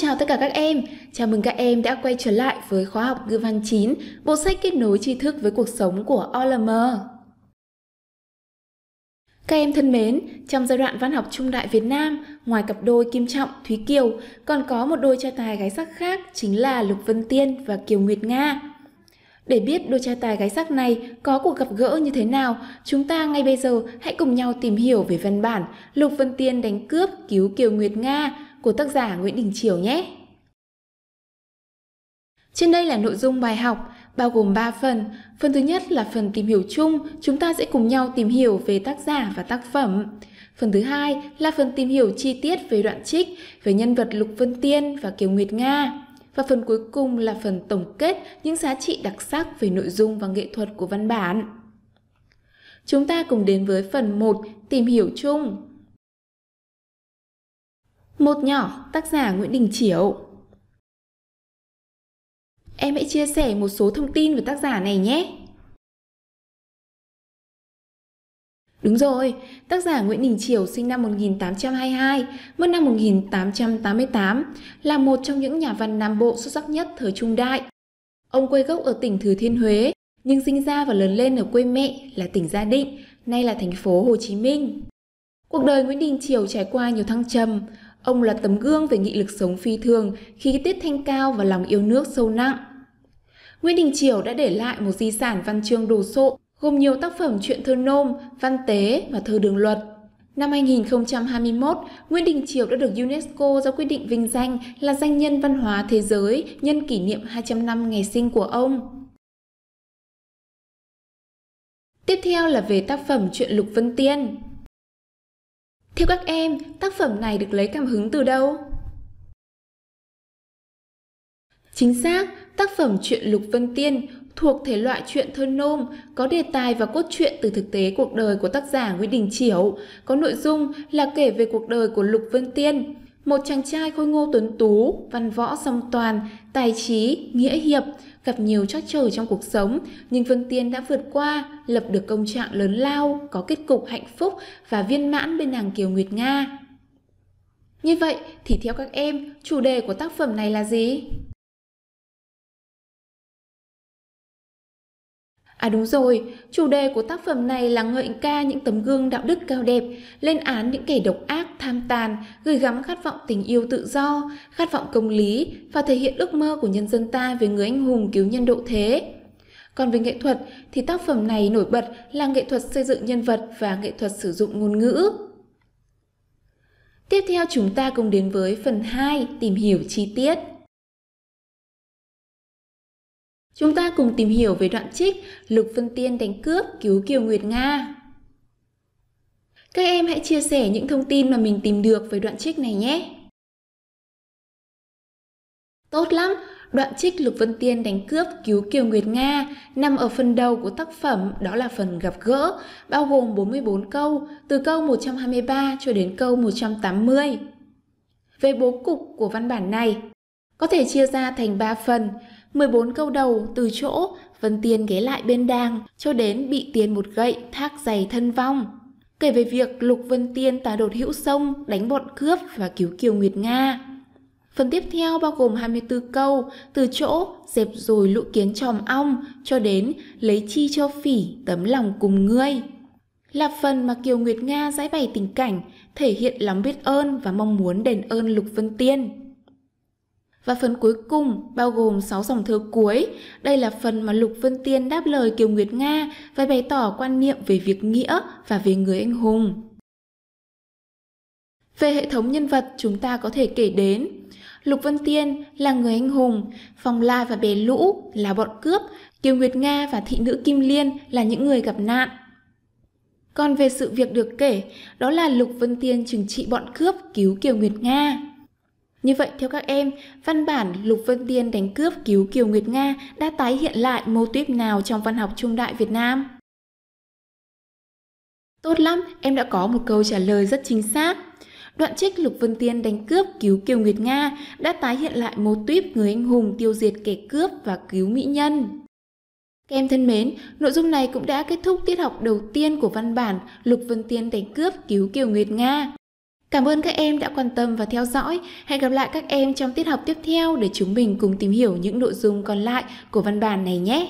chào tất cả các em. Chào mừng các em đã quay trở lại với khóa học ngữ văn 9, bộ sách kết nối tri thức với cuộc sống của OLM. Các em thân mến, trong giai đoạn văn học trung đại Việt Nam, ngoài cặp đôi Kim Trọng, Thúy Kiều, còn có một đôi trai tài gái sắc khác chính là Lục Vân Tiên và Kiều Nguyệt Nga. Để biết đôi trai tài gái sắc này có cuộc gặp gỡ như thế nào, chúng ta ngay bây giờ hãy cùng nhau tìm hiểu về văn bản Lục Vân Tiên đánh cướp cứu Kiều Nguyệt Nga của tác giả Nguyễn Đình Triều nhé. Trên đây là nội dung bài học, bao gồm 3 phần. Phần thứ nhất là phần tìm hiểu chung, chúng ta sẽ cùng nhau tìm hiểu về tác giả và tác phẩm. Phần thứ hai là phần tìm hiểu chi tiết về đoạn trích, về nhân vật Lục Vân Tiên và Kiều Nguyệt Nga. Và phần cuối cùng là phần tổng kết những giá trị đặc sắc về nội dung và nghệ thuật của văn bản. Chúng ta cùng đến với phần 1 tìm hiểu chung. Một nhỏ, tác giả Nguyễn Đình Chiểu. Em hãy chia sẻ một số thông tin về tác giả này nhé. Đúng rồi, tác giả Nguyễn Đình Chiểu sinh năm 1822, mất năm 1888, là một trong những nhà văn Nam Bộ xuất sắc nhất thời trung đại. Ông quê gốc ở tỉnh Thừa Thiên Huế, nhưng sinh ra và lớn lên ở quê mẹ là tỉnh Gia Định, nay là thành phố Hồ Chí Minh. Cuộc đời Nguyễn Đình Chiểu trải qua nhiều thăng trầm, ông là tấm gương về nghị lực sống phi thường, khí tiết thanh cao và lòng yêu nước sâu nặng. Nguyễn Đình Chiểu đã để lại một di sản văn chương đồ sộ gồm nhiều tác phẩm truyện thơ nôm, văn tế và thơ đường luật. Năm 2021, Nguyễn Đình Chiểu đã được UNESCO ra quyết định vinh danh là danh nhân văn hóa thế giới nhân kỷ niệm 200 năm ngày sinh của ông. Tiếp theo là về tác phẩm Truyện Lục Vân Tiên. Theo các em, tác phẩm này được lấy cảm hứng từ đâu? Chính xác, tác phẩm Truyện Lục Vân Tiên thuộc thể loại truyện thơ nôm, có đề tài và cốt truyện từ thực tế cuộc đời của tác giả Nguyễn Đình Chiểu, có nội dung là kể về cuộc đời của Lục Vân Tiên, một chàng trai khôi ngô tuấn tú, văn võ song toàn, tài trí, nghĩa hiệp, gặp nhiều trắc trở trong cuộc sống, nhưng Vân Tiên đã vượt qua, lập được công trạng lớn lao, có kết cục hạnh phúc và viên mãn bên nàng Kiều Nguyệt Nga. Như vậy thì theo các em, chủ đề của tác phẩm này là gì? À đúng rồi, chủ đề của tác phẩm này là ngợi ca những tấm gương đạo đức cao đẹp, lên án những kẻ độc ác, tham tàn, gửi gắm khát vọng tình yêu tự do, khát vọng công lý và thể hiện ước mơ của nhân dân ta về người anh hùng cứu nhân độ thế. Còn về nghệ thuật thì tác phẩm này nổi bật là nghệ thuật xây dựng nhân vật và nghệ thuật sử dụng ngôn ngữ. Tiếp theo chúng ta cùng đến với phần 2 tìm hiểu chi tiết. Chúng ta cùng tìm hiểu về đoạn trích Lục Vân Tiên đánh cướp cứu Kiều Nguyệt Nga. Các em hãy chia sẻ những thông tin mà mình tìm được về đoạn trích này nhé. Tốt lắm, đoạn trích Lục Vân Tiên đánh cướp cứu Kiều Nguyệt Nga nằm ở phần đầu của tác phẩm, đó là phần gặp gỡ, bao gồm 44 câu, từ câu 123 cho đến câu 180. Về bố cục của văn bản này, có thể chia ra thành 3 phần. 14 câu đầu từ chỗ Vân Tiên ghé lại bên đàng cho đến bị tiền một gậy thác giày thân vong. Kể về việc Lục Vân Tiên tà đột hữu sông, đánh bọn cướp và cứu Kiều Nguyệt Nga. Phần tiếp theo bao gồm 24 câu, từ chỗ dẹp rồi lũ kiến tròm ong cho đến lấy chi cho phỉ tấm lòng cùng ngươi. Là phần mà Kiều Nguyệt Nga giải bày tình cảnh, thể hiện lòng biết ơn và mong muốn đền ơn Lục Vân Tiên. Và phần cuối cùng bao gồm 6 dòng thơ cuối. Đây là phần mà Lục Vân Tiên đáp lời Kiều Nguyệt Nga và bày tỏ quan niệm về việc nghĩa và về người anh hùng. Về hệ thống nhân vật chúng ta có thể kể đến Lục Vân Tiên là người anh hùng, Phong La và Bé Lũ là bọn cướp, Kiều Nguyệt Nga và thị nữ Kim Liên là những người gặp nạn. Còn về sự việc được kể, đó là Lục Vân Tiên trừng trị bọn cướp cứu Kiều Nguyệt Nga. Như vậy, theo các em, văn bản Lục Vân Tiên đánh cướp cứu Kiều Nguyệt Nga đã tái hiện lại mô tuyết nào trong văn học trung đại Việt Nam? Tốt lắm, em đã có một câu trả lời rất chính xác. Đoạn trích Lục Vân Tiên đánh cướp cứu Kiều Nguyệt Nga đã tái hiện lại mô tuyết người anh hùng tiêu diệt kẻ cướp và cứu mỹ nhân. Các em thân mến, nội dung này cũng đã kết thúc tiết học đầu tiên của văn bản Lục Vân Tiên đánh cướp cứu Kiều Nguyệt Nga. Cảm ơn các em đã quan tâm và theo dõi. Hẹn gặp lại các em trong tiết học tiếp theo để chúng mình cùng tìm hiểu những nội dung còn lại của văn bản này nhé.